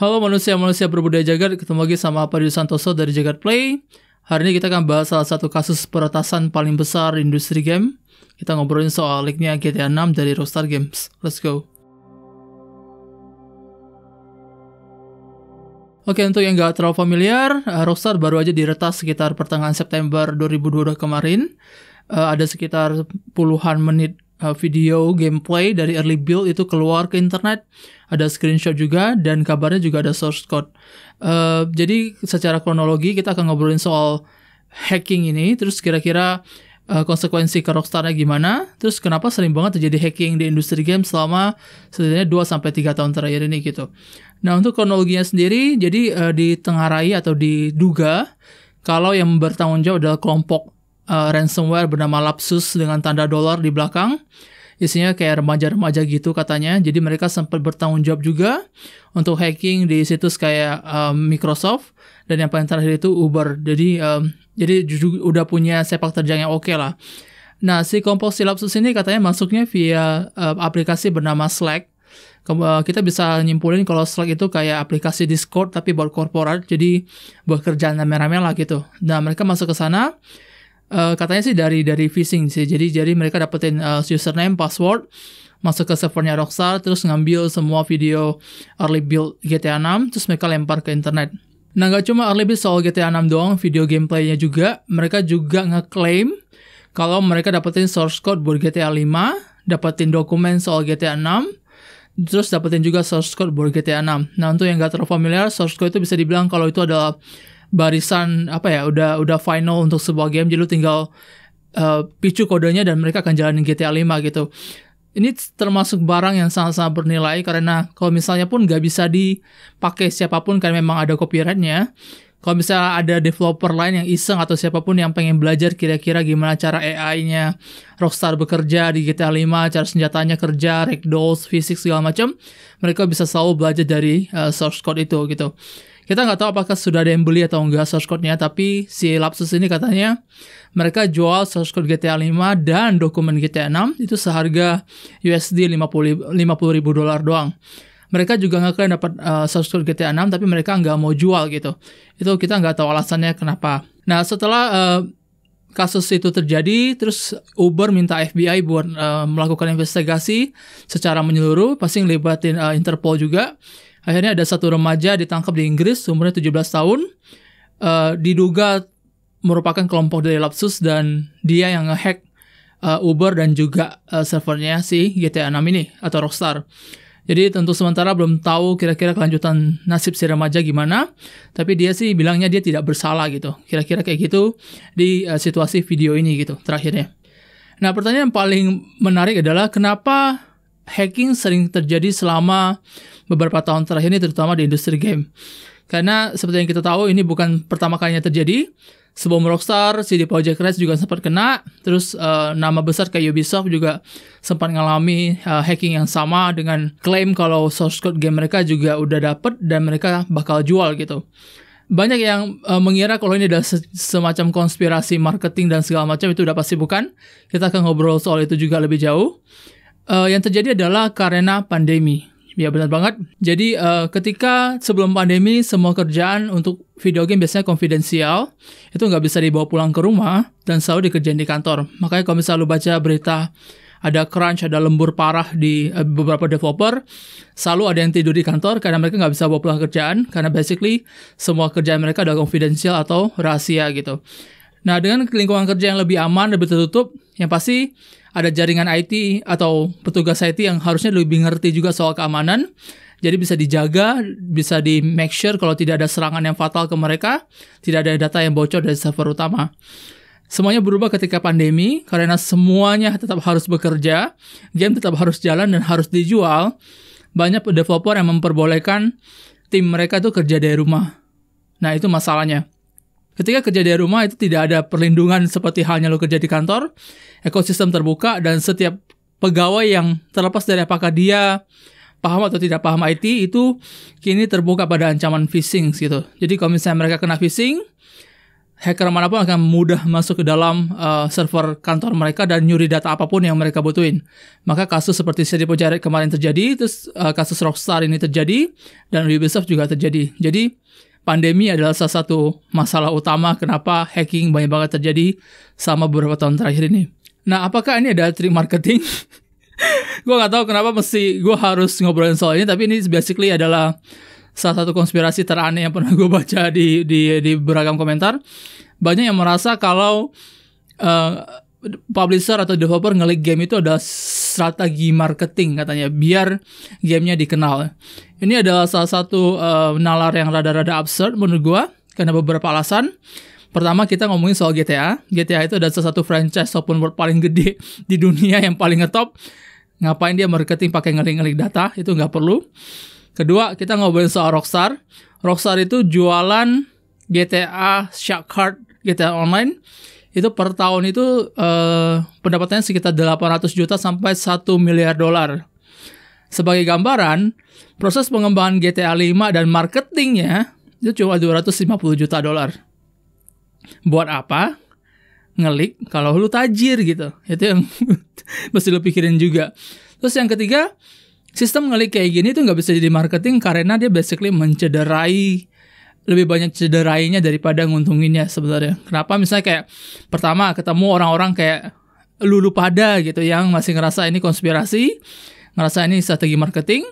Halo manusia-manusia berbudaya jagat, ketemu lagi sama Padu Santoso dari Jagat Play. Hari ini kita akan bahas salah satu kasus peretasan paling besar di industri game. Kita ngobrolin soal leaknya GTA 6 dari Rockstar Games. Let's go. Oke, untuk yang nggak terlalu familiar, eh, Rockstar baru aja diretas sekitar pertengahan September 2022 kemarin. Uh, ada sekitar puluhan menit Eh, video gameplay dari early build itu keluar ke internet, ada screenshot juga dan kabarnya juga ada source code. Uh, jadi secara kronologi kita akan ngobrolin soal hacking ini, terus kira-kira uh, konsekuensi ke Rockstar-nya gimana, terus kenapa sering banget terjadi hacking di industri game selama setidaknya 2 sampai 3 tahun terakhir ini gitu. Nah, untuk kronologinya sendiri jadi uh, ditengarai atau diduga kalau yang bertanggung jawab adalah kelompok uh, ransomware bernama Lapsus dengan tanda dolar di belakang. Isinya kayak remaja-remaja gitu katanya. Jadi mereka sempat bertanggung jawab juga untuk hacking di situs kayak uh, Microsoft dan yang paling terakhir itu Uber. Jadi um, jadi udah punya sepak terjang yang oke okay lah. Nah, si komposisi lapsus ini katanya masuknya via uh, aplikasi bernama Slack. kita bisa nyimpulin kalau Slack itu kayak aplikasi Discord tapi buat korporat, jadi buat kerjaan rame-rame gitu. Nah, mereka masuk ke sana, Eh, katanya sih dari dari phishing sih. Jadi jadi mereka dapetin uh, username, password, masuk ke servernya Rockstar, terus ngambil semua video early build GTA 6, terus mereka lempar ke internet. Nah, nggak cuma early build soal GTA 6 doang, video gameplaynya juga, mereka juga ngeklaim kalau mereka dapetin source code buat GTA 5, dapetin dokumen soal GTA 6, terus dapetin juga source code buat GTA 6. Nah, untuk yang gak terlalu familiar, source code itu bisa dibilang kalau itu adalah barisan apa ya udah udah final untuk sebuah game jadi lu tinggal uh, picu kodenya dan mereka akan jalanin GTA 5 gitu. Ini termasuk barang yang sangat-sangat bernilai karena kalau misalnya pun nggak bisa dipakai siapapun karena memang ada copyrightnya. Kalau misalnya ada developer lain yang iseng atau siapapun yang pengen belajar kira-kira gimana cara AI-nya Rockstar bekerja di GTA 5, cara senjatanya kerja, ragdolls, fisik segala macam, mereka bisa selalu belajar dari uh, source code itu gitu. Kita nggak tahu apakah sudah ada yang beli atau nggak source code-nya, tapi si Lapsus ini katanya mereka jual source code GTA 5 dan dokumen GTA 6 itu seharga USD 50 ribu dolar doang. Mereka juga nggak kalian dapat uh, source code GTA 6, tapi mereka nggak mau jual gitu. Itu kita nggak tahu alasannya kenapa. Nah, setelah uh, kasus itu terjadi, terus Uber minta FBI buat uh, melakukan investigasi secara menyeluruh, pasti ngelibatin uh, Interpol juga. Akhirnya ada satu remaja ditangkap di Inggris umurnya 17 tahun uh, diduga merupakan kelompok dari Lapsus dan dia yang ngehack uh, Uber dan juga uh, servernya si GTA 6 ini atau Rockstar. Jadi tentu sementara belum tahu kira-kira kelanjutan nasib si remaja gimana, tapi dia sih bilangnya dia tidak bersalah gitu. Kira-kira kayak gitu di uh, situasi video ini gitu terakhirnya. Nah pertanyaan yang paling menarik adalah kenapa hacking sering terjadi selama beberapa tahun terakhir ini terutama di industri game. Karena seperti yang kita tahu ini bukan pertama kalinya terjadi. Sebelum Rockstar, CD Projekt Red juga sempat kena. Terus uh, nama besar kayak Ubisoft juga sempat mengalami uh, hacking yang sama dengan klaim kalau source code game mereka juga udah dapet dan mereka bakal jual gitu. Banyak yang uh, mengira kalau ini adalah se semacam konspirasi marketing dan segala macam itu udah pasti bukan. Kita akan ngobrol soal itu juga lebih jauh uh, yang terjadi adalah karena pandemi. Ya benar banget. Jadi uh, ketika sebelum pandemi semua kerjaan untuk video game biasanya konfidensial, itu nggak bisa dibawa pulang ke rumah dan selalu dikerjain di kantor. Makanya kalau misalnya lu baca berita ada crunch, ada lembur parah di uh, beberapa developer, selalu ada yang tidur di kantor karena mereka nggak bisa bawa pulang kerjaan karena basically semua kerjaan mereka adalah konfidensial atau rahasia gitu. Nah, dengan lingkungan kerja yang lebih aman, lebih tertutup, yang pasti ada jaringan IT atau petugas IT yang harusnya lebih ngerti juga soal keamanan. Jadi bisa dijaga, bisa di make sure kalau tidak ada serangan yang fatal ke mereka, tidak ada data yang bocor dari server utama. Semuanya berubah ketika pandemi karena semuanya tetap harus bekerja, game tetap harus jalan dan harus dijual. Banyak developer yang memperbolehkan tim mereka itu kerja dari rumah. Nah, itu masalahnya. Ketika kerja dari rumah itu tidak ada perlindungan seperti halnya lo kerja di kantor, ekosistem terbuka dan setiap pegawai yang terlepas dari apakah dia paham atau tidak paham IT itu kini terbuka pada ancaman phishing gitu. Jadi kalau misalnya mereka kena phishing, hacker manapun akan mudah masuk ke dalam uh, server kantor mereka dan nyuri data apapun yang mereka butuhin. Maka kasus seperti Seri Jared kemarin terjadi, terus uh, kasus Rockstar ini terjadi, dan Ubisoft juga terjadi. Jadi pandemi adalah salah satu masalah utama kenapa hacking banyak banget terjadi sama beberapa tahun terakhir ini. Nah, apakah ini ada trik marketing? gue gak tahu kenapa mesti gue harus ngobrolin soal ini, tapi ini basically adalah salah satu konspirasi teraneh yang pernah gue baca di di di beragam komentar. Banyak yang merasa kalau uh, publisher atau developer ngelik game itu ada strategi marketing katanya biar gamenya dikenal. Ini adalah salah satu uh, nalar yang rada-rada absurd menurut gua karena beberapa alasan. Pertama kita ngomongin soal GTA. GTA itu adalah salah satu franchise open world paling gede di dunia yang paling ngetop. Ngapain dia marketing pakai ngelik-ngelik data? Itu nggak perlu. Kedua, kita ngobrolin soal Rockstar. Rockstar itu jualan GTA Shark Card GTA Online itu per tahun itu eh, pendapatannya sekitar 800 juta sampai 1 miliar dolar. Sebagai gambaran, proses pengembangan GTA 5 dan marketingnya itu cuma 250 juta dolar. Buat apa? Ngelik kalau lu tajir gitu. Itu yang mesti lu pikirin juga. Terus yang ketiga, sistem ngelik kayak gini tuh nggak bisa jadi marketing karena dia basically mencederai lebih banyak cederainya daripada nguntunginnya sebenarnya. Kenapa? Misalnya kayak pertama ketemu orang-orang kayak lulu pada gitu yang masih ngerasa ini konspirasi, ngerasa ini strategi marketing,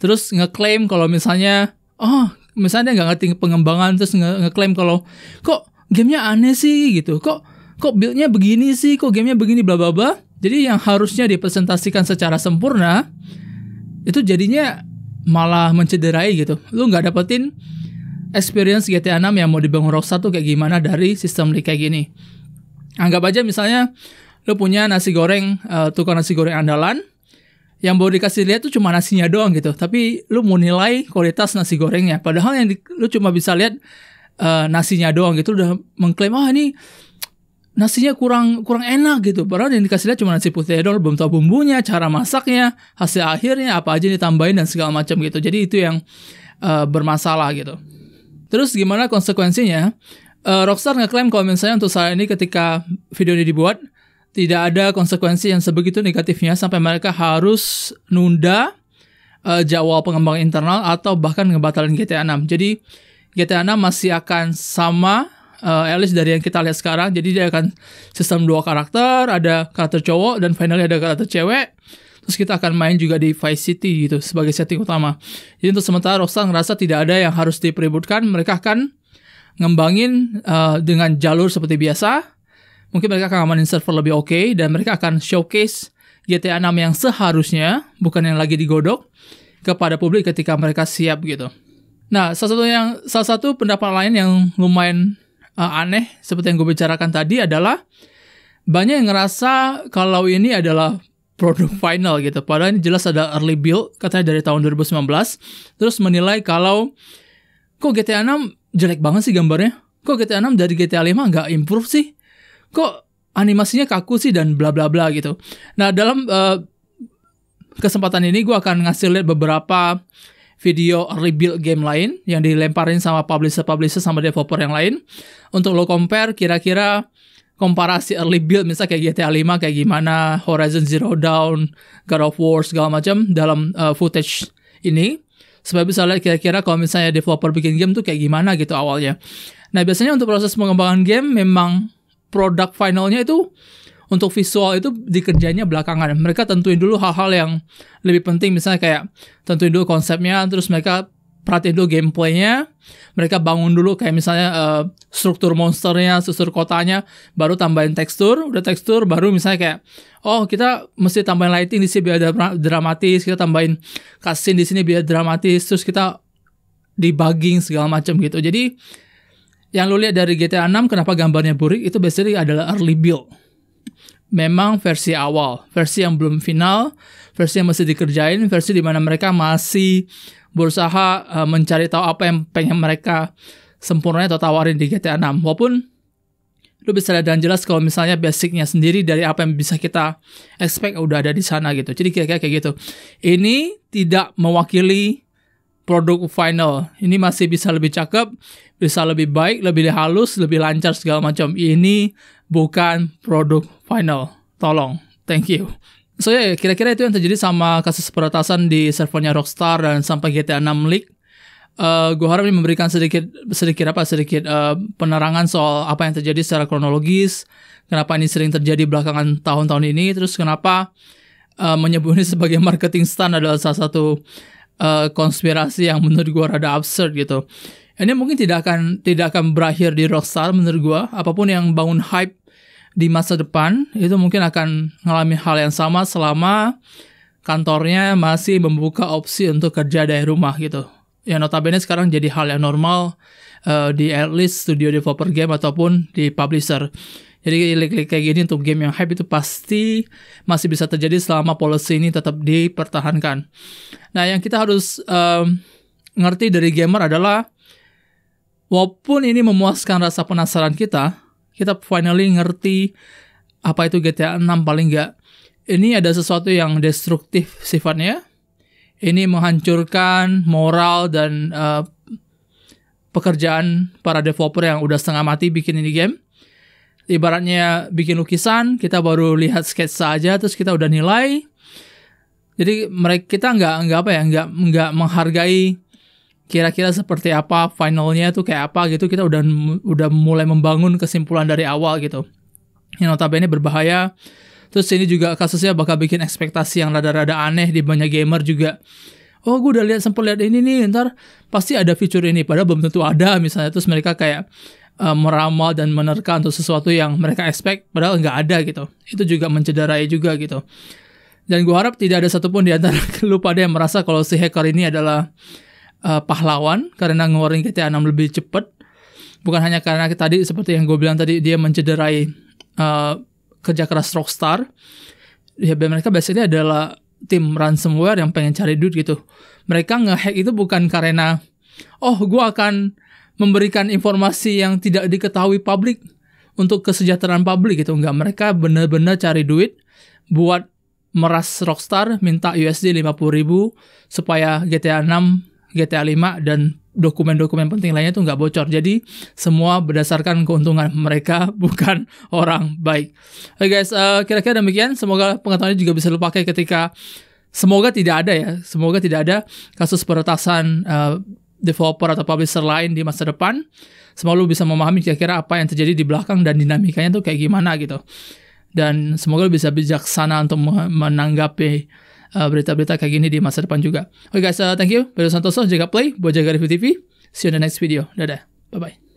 terus ngeklaim kalau misalnya oh misalnya nggak ngerti pengembangan terus ngeklaim kalau kok gamenya aneh sih gitu, kok kok buildnya begini sih, kok gamenya begini bla bla bla. Jadi yang harusnya dipresentasikan secara sempurna itu jadinya malah mencederai gitu. Lu nggak dapetin experience GTA 6 yang mau dibangun Rockstar tuh kayak gimana dari sistem kayak gini. Anggap aja misalnya lo punya nasi goreng uh, tukang nasi goreng andalan yang baru dikasih lihat tuh cuma nasinya doang gitu, tapi lo mau nilai kualitas nasi gorengnya. Padahal yang lo cuma bisa lihat uh, nasinya doang gitu udah mengklaim ah oh, ini nasinya kurang kurang enak gitu. Padahal yang dikasih lihat cuma nasi putih doang, belum tau bumbunya, cara masaknya, hasil akhirnya apa aja ditambahin dan segala macam gitu. Jadi itu yang uh, bermasalah gitu. Terus gimana konsekuensinya? Uh, Rockstar ngeklaim kalau misalnya untuk saat ini ketika video ini dibuat tidak ada konsekuensi yang sebegitu negatifnya sampai mereka harus nunda uh, jadwal pengembangan internal atau bahkan ngebatalin GTA 6. Jadi GTA 6 masih akan sama uh, at least dari yang kita lihat sekarang. Jadi dia akan sistem dua karakter, ada karakter cowok dan finalnya ada karakter cewek. Terus kita akan main juga di Vice City gitu sebagai setting utama. Jadi untuk sementara Rockstar ngerasa tidak ada yang harus dipeributkan. Mereka akan ngembangin uh, dengan jalur seperti biasa. Mungkin mereka akan ngamanin server lebih oke okay, dan mereka akan showcase GTA 6 yang seharusnya, bukan yang lagi digodok, kepada publik ketika mereka siap gitu. Nah, salah satu yang salah satu pendapat lain yang lumayan uh, aneh seperti yang gue bicarakan tadi adalah banyak yang ngerasa kalau ini adalah produk final gitu. Padahal ini jelas ada early build katanya dari tahun 2019. Terus menilai kalau kok GTA 6 jelek banget sih gambarnya. Kok GTA 6 dari GTA 5 nggak improve sih? Kok animasinya kaku sih dan bla bla bla gitu. Nah dalam uh, kesempatan ini gue akan ngasih lihat beberapa video rebuild game lain yang dilemparin sama publisher-publisher sama developer yang lain untuk lo compare kira-kira komparasi early build misalnya kayak GTA 5 kayak gimana, Horizon Zero Dawn, God of War segala macam dalam uh, footage ini supaya bisa lihat kira-kira kalau misalnya developer bikin game tuh kayak gimana gitu awalnya. Nah, biasanya untuk proses pengembangan game memang produk finalnya itu untuk visual itu dikerjanya belakangan. Mereka tentuin dulu hal-hal yang lebih penting misalnya kayak tentuin dulu konsepnya terus mereka perhatiin dulu gameplaynya mereka bangun dulu kayak misalnya uh, struktur monsternya susur kotanya baru tambahin tekstur udah tekstur baru misalnya kayak oh kita mesti tambahin lighting di sini biar dramatis kita tambahin cutscene di sini biar dramatis terus kita debugging segala macam gitu jadi yang lo lihat dari GTA 6 kenapa gambarnya burik itu basically adalah early build memang versi awal, versi yang belum final, versi yang masih dikerjain, versi di mana mereka masih berusaha uh, mencari tahu apa yang pengen mereka sempurnanya atau tawarin di GTA 6. Walaupun lu bisa lihat dan jelas kalau misalnya basicnya sendiri dari apa yang bisa kita expect udah ada di sana gitu. Jadi kayak kayak gitu. Ini tidak mewakili produk final. Ini masih bisa lebih cakep, bisa lebih baik, lebih halus, lebih lancar segala macam. Ini bukan produk final. Tolong. Thank you. So ya, yeah, kira-kira itu yang terjadi sama kasus peretasan di servernya Rockstar dan sampai GTA 6 leak. Uh, eh, gue harap ini memberikan sedikit sedikit apa sedikit uh, penerangan soal apa yang terjadi secara kronologis, kenapa ini sering terjadi belakangan tahun-tahun ini, terus kenapa uh, menyebut ini sebagai marketing stand adalah salah satu uh, konspirasi yang menurut gue rada absurd gitu. Ini mungkin tidak akan tidak akan berakhir di Rockstar menurut gue. Apapun yang bangun hype di masa depan itu mungkin akan mengalami hal yang sama selama kantornya masih membuka opsi untuk kerja dari rumah gitu. Ya notabene sekarang jadi hal yang normal uh, di at least studio developer game ataupun di publisher. Jadi klik-klik kayak gini untuk game yang hype itu pasti masih bisa terjadi selama policy ini tetap dipertahankan. Nah yang kita harus um, ngerti dari gamer adalah walaupun ini memuaskan rasa penasaran kita, kita finally ngerti apa itu GTA 6 paling nggak ini ada sesuatu yang destruktif sifatnya ini menghancurkan moral dan uh, pekerjaan para developer yang udah setengah mati bikin ini game ibaratnya bikin lukisan kita baru lihat sketsa aja terus kita udah nilai jadi mereka kita nggak nggak apa ya nggak nggak menghargai kira-kira seperti apa finalnya tuh kayak apa gitu kita udah udah mulai membangun kesimpulan dari awal gitu yang notabene berbahaya terus ini juga kasusnya bakal bikin ekspektasi yang rada-rada aneh di banyak gamer juga oh gue udah lihat sempet lihat ini nih ntar pasti ada fitur ini padahal belum tentu ada misalnya terus mereka kayak uh, meramal dan menerka untuk sesuatu yang mereka expect padahal nggak ada gitu itu juga mencederai juga gitu dan gue harap tidak ada satupun di antara lu pada yang merasa kalau si hacker ini adalah uh, pahlawan karena ngeluarin GTA 6 lebih cepat. Bukan hanya karena tadi seperti yang gue bilang tadi dia mencederai uh, kerja keras Rockstar. Ya mereka biasanya adalah tim ransomware yang pengen cari duit gitu. Mereka ngehack itu bukan karena oh gue akan memberikan informasi yang tidak diketahui publik untuk kesejahteraan publik gitu. Enggak, mereka benar-benar cari duit buat meras Rockstar minta USD 50.000 supaya GTA 6 GTA 5 dan dokumen-dokumen penting lainnya itu nggak bocor. Jadi semua berdasarkan keuntungan mereka bukan orang baik. Oke okay guys, kira eh, kira-kira demikian. Semoga pengetahuan ini juga bisa lo pakai ketika semoga tidak ada ya, semoga tidak ada kasus peretasan uh, developer atau publisher lain di masa depan. Semoga lo bisa memahami kira-kira apa yang terjadi di belakang dan dinamikanya tuh kayak gimana gitu. Dan semoga lo bisa bijaksana untuk menanggapi Eh, berita-berita kayak gini di masa depan juga. Oke okay guys, uh, thank you. Bedo Santoso, jaga play, buat jaga review TV. See you in the next video. Dadah. Bye-bye.